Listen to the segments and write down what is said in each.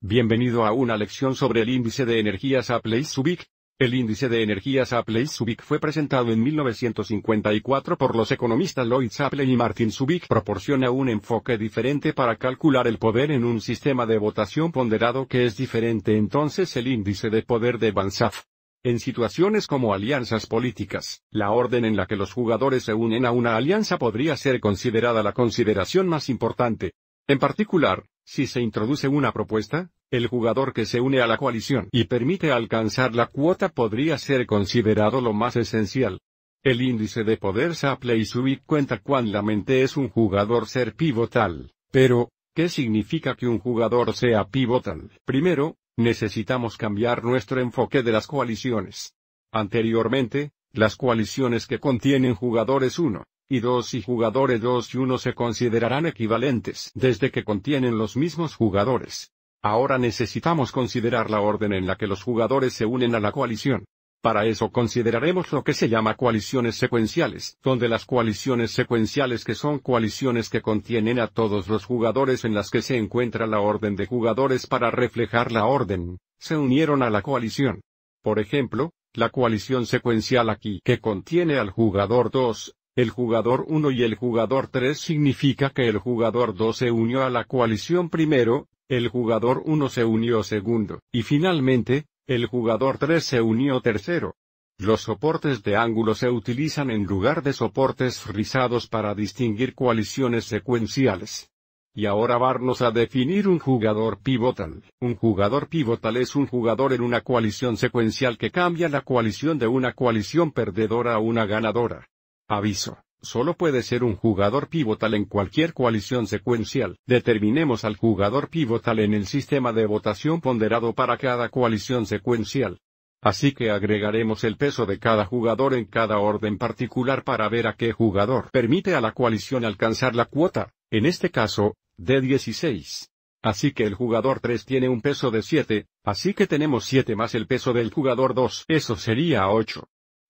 Bienvenido a una lección sobre el índice de energías Apley-Subic. El índice de energías Apley-Subic fue presentado en 1954 por los economistas Lloyd Apley y Martin Subic. Proporciona un enfoque diferente para calcular el poder en un sistema de votación ponderado que es diferente entonces el índice de poder de Bansaf. En situaciones como alianzas políticas, la orden en la que los jugadores se unen a una alianza podría ser considerada la consideración más importante. En particular, si se introduce una propuesta, el jugador que se une a la coalición y permite alcanzar la cuota podría ser considerado lo más esencial. El índice de poder Sapley subir cuenta cuán mente es un jugador ser pivotal, pero, ¿qué significa que un jugador sea pivotal? Primero, necesitamos cambiar nuestro enfoque de las coaliciones. Anteriormente, las coaliciones que contienen jugadores 1, y 2 y jugadores 2 y 1 se considerarán equivalentes desde que contienen los mismos jugadores. Ahora necesitamos considerar la orden en la que los jugadores se unen a la coalición. Para eso consideraremos lo que se llama coaliciones secuenciales, donde las coaliciones secuenciales que son coaliciones que contienen a todos los jugadores en las que se encuentra la orden de jugadores para reflejar la orden, se unieron a la coalición. Por ejemplo, la coalición secuencial aquí que contiene al jugador 2, el jugador 1 y el jugador 3 significa que el jugador 2 se unió a la coalición primero, el jugador 1 se unió segundo, y finalmente, el jugador 3 se unió tercero. Los soportes de ángulo se utilizan en lugar de soportes rizados para distinguir coaliciones secuenciales. Y ahora vamos a definir un jugador pivotal. Un jugador pivotal es un jugador en una coalición secuencial que cambia la coalición de una coalición perdedora a una ganadora. Aviso. Solo puede ser un jugador pivotal en cualquier coalición secuencial. Determinemos al jugador pivotal en el sistema de votación ponderado para cada coalición secuencial. Así que agregaremos el peso de cada jugador en cada orden particular para ver a qué jugador permite a la coalición alcanzar la cuota, en este caso, de 16. Así que el jugador 3 tiene un peso de 7, así que tenemos 7 más el peso del jugador 2. Eso sería 8.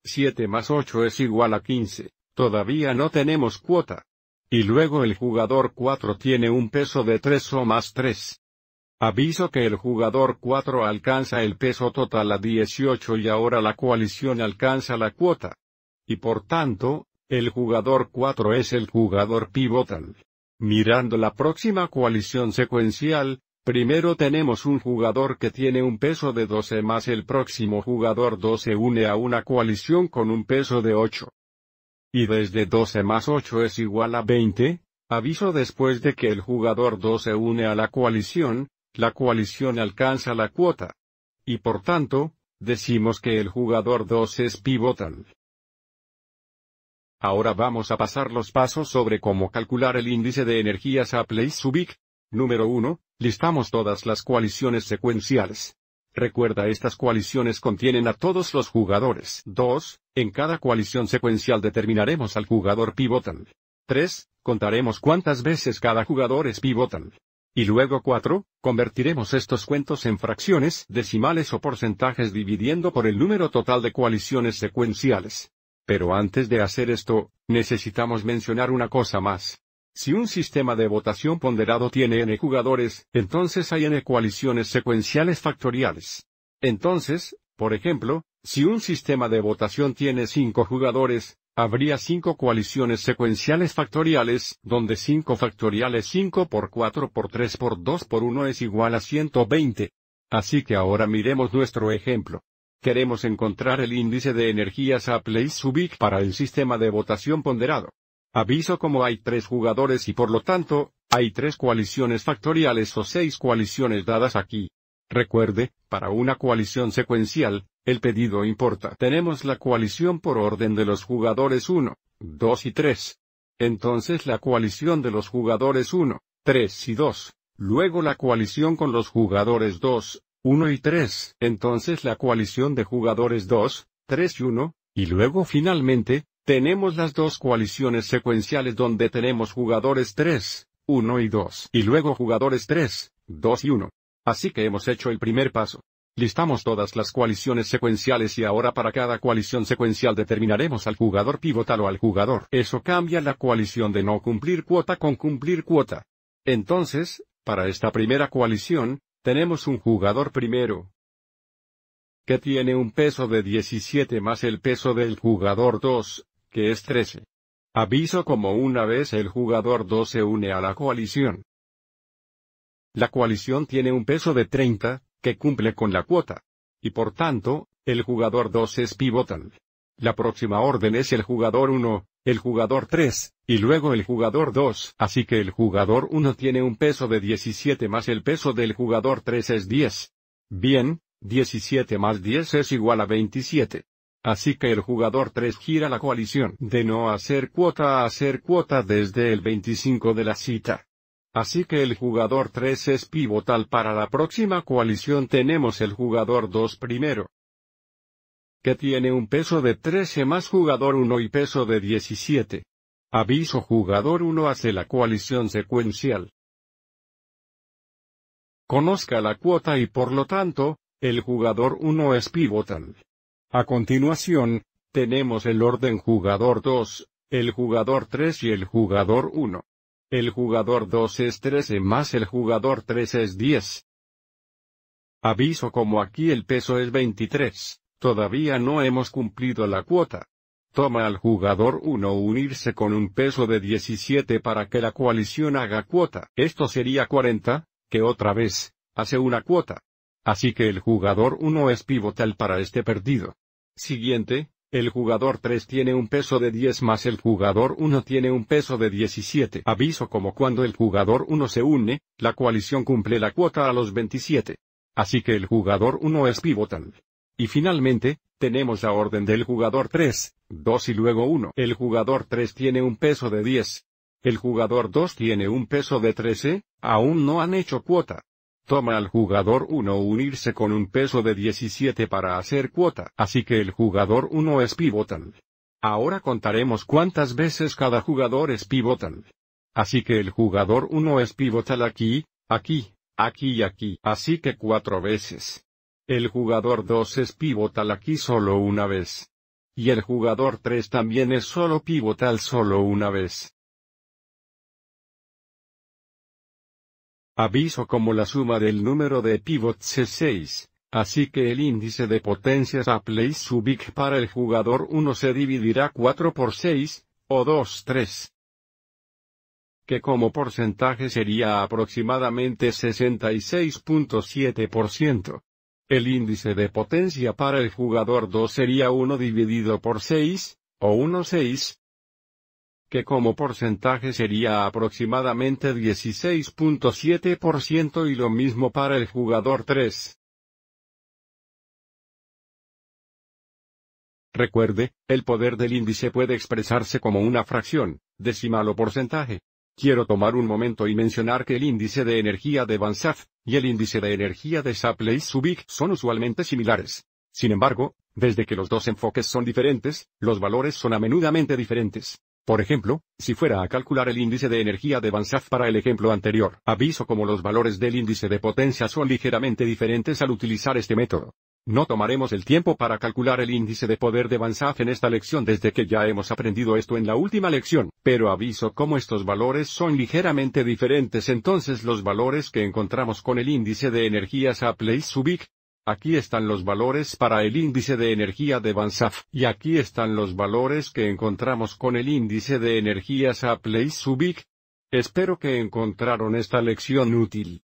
7 más 8 es igual a 15, todavía no tenemos cuota. Y luego el jugador 4 tiene un peso de 3 o más 3. Aviso que el jugador 4 alcanza el peso total a 18 y ahora la coalición alcanza la cuota. Y por tanto, el jugador 4 es el jugador pivotal. Mirando la próxima coalición secuencial, Primero tenemos un jugador que tiene un peso de 12 más el próximo jugador 2 se une a una coalición con un peso de 8. Y desde 12 más 8 es igual a 20, aviso después de que el jugador 12 se une a la coalición, la coalición alcanza la cuota. Y por tanto, decimos que el jugador 2 es pivotal. Ahora vamos a pasar los pasos sobre cómo calcular el índice de energías a play subic. Número 1. Listamos todas las coaliciones secuenciales. Recuerda estas coaliciones contienen a todos los jugadores. 2. En cada coalición secuencial determinaremos al jugador pivotal. 3. Contaremos cuántas veces cada jugador es pivotal. Y luego 4. Convertiremos estos cuentos en fracciones decimales o porcentajes dividiendo por el número total de coaliciones secuenciales. Pero antes de hacer esto, necesitamos mencionar una cosa más. Si un sistema de votación ponderado tiene n jugadores, entonces hay n coaliciones secuenciales factoriales. Entonces, por ejemplo, si un sistema de votación tiene 5 jugadores, habría 5 coaliciones secuenciales factoriales, donde 5 factoriales 5 por 4 por 3 por 2 por 1 es igual a 120. Así que ahora miremos nuestro ejemplo. Queremos encontrar el índice de energías a place subic para el sistema de votación ponderado. Aviso como hay tres jugadores y por lo tanto, hay tres coaliciones factoriales o seis coaliciones dadas aquí. Recuerde, para una coalición secuencial, el pedido importa. Tenemos la coalición por orden de los jugadores 1, 2 y 3. Entonces la coalición de los jugadores 1, 3 y 2. Luego la coalición con los jugadores 2, 1 y 3. Entonces la coalición de jugadores 2, 3 y 1. Y luego finalmente, tenemos las dos coaliciones secuenciales donde tenemos jugadores 3, 1 y 2, y luego jugadores 3, 2 y 1. Así que hemos hecho el primer paso. Listamos todas las coaliciones secuenciales y ahora para cada coalición secuencial determinaremos al jugador pivotal o al jugador. Eso cambia la coalición de no cumplir cuota con cumplir cuota. Entonces, para esta primera coalición, tenemos un jugador primero, que tiene un peso de 17 más el peso del jugador 2, que es 13. Aviso como una vez el jugador 2 se une a la coalición. La coalición tiene un peso de 30, que cumple con la cuota. Y por tanto, el jugador 2 es pivotal. La próxima orden es el jugador 1, el jugador 3, y luego el jugador 2. Así que el jugador 1 tiene un peso de 17 más el peso del jugador 3 es 10. Bien, 17 más 10 es igual a 27. Así que el jugador 3 gira la coalición de no hacer cuota a hacer cuota desde el 25 de la cita. Así que el jugador 3 es pivotal para la próxima coalición tenemos el jugador 2 primero. Que tiene un peso de 13 más jugador 1 y peso de 17. Aviso jugador 1 hace la coalición secuencial. Conozca la cuota y por lo tanto, el jugador 1 es pivotal. A continuación, tenemos el orden jugador 2, el jugador 3 y el jugador 1. El jugador 2 es 13 más el jugador 3 es 10. Aviso como aquí el peso es 23, todavía no hemos cumplido la cuota. Toma al jugador 1 unirse con un peso de 17 para que la coalición haga cuota. Esto sería 40, que otra vez, hace una cuota. Así que el jugador 1 es pivotal para este perdido. Siguiente, el jugador 3 tiene un peso de 10 más el jugador 1 tiene un peso de 17. Aviso como cuando el jugador 1 se une, la coalición cumple la cuota a los 27. Así que el jugador 1 es pivotal. Y finalmente, tenemos la orden del jugador 3, 2 y luego 1. El jugador 3 tiene un peso de 10. El jugador 2 tiene un peso de 13, aún no han hecho cuota toma al jugador 1 unirse con un peso de 17 para hacer cuota, así que el jugador 1 es pivotal. Ahora contaremos cuántas veces cada jugador es pivotal. Así que el jugador 1 es pivotal aquí, aquí, aquí y aquí, así que cuatro veces. El jugador 2 es pivotal aquí solo una vez. Y el jugador 3 también es solo pivotal solo una vez. Aviso como la suma del número de pivots es 6, así que el índice de potencias a place subic para el jugador 1 se dividirá 4 por 6, o 2 3 que como porcentaje sería aproximadamente 66.7%. El índice de potencia para el jugador 2 sería 1 dividido por 6, o 1 6 que como porcentaje sería aproximadamente 16.7% y lo mismo para el jugador 3. Recuerde, el poder del índice puede expresarse como una fracción, decimal o porcentaje. Quiero tomar un momento y mencionar que el índice de energía de Banzhaf y el índice de energía de Sapley subic son usualmente similares. Sin embargo, desde que los dos enfoques son diferentes, los valores son a menudamente diferentes. Por ejemplo, si fuera a calcular el índice de energía de Vansaf para el ejemplo anterior, aviso como los valores del índice de potencia son ligeramente diferentes al utilizar este método. No tomaremos el tiempo para calcular el índice de poder de Vansaf en esta lección desde que ya hemos aprendido esto en la última lección, pero aviso como estos valores son ligeramente diferentes entonces los valores que encontramos con el índice de energía shapley subic Aquí están los valores para el índice de energía de Bansaf, y aquí están los valores que encontramos con el índice de energía y SUBIC. Espero que encontraron esta lección útil.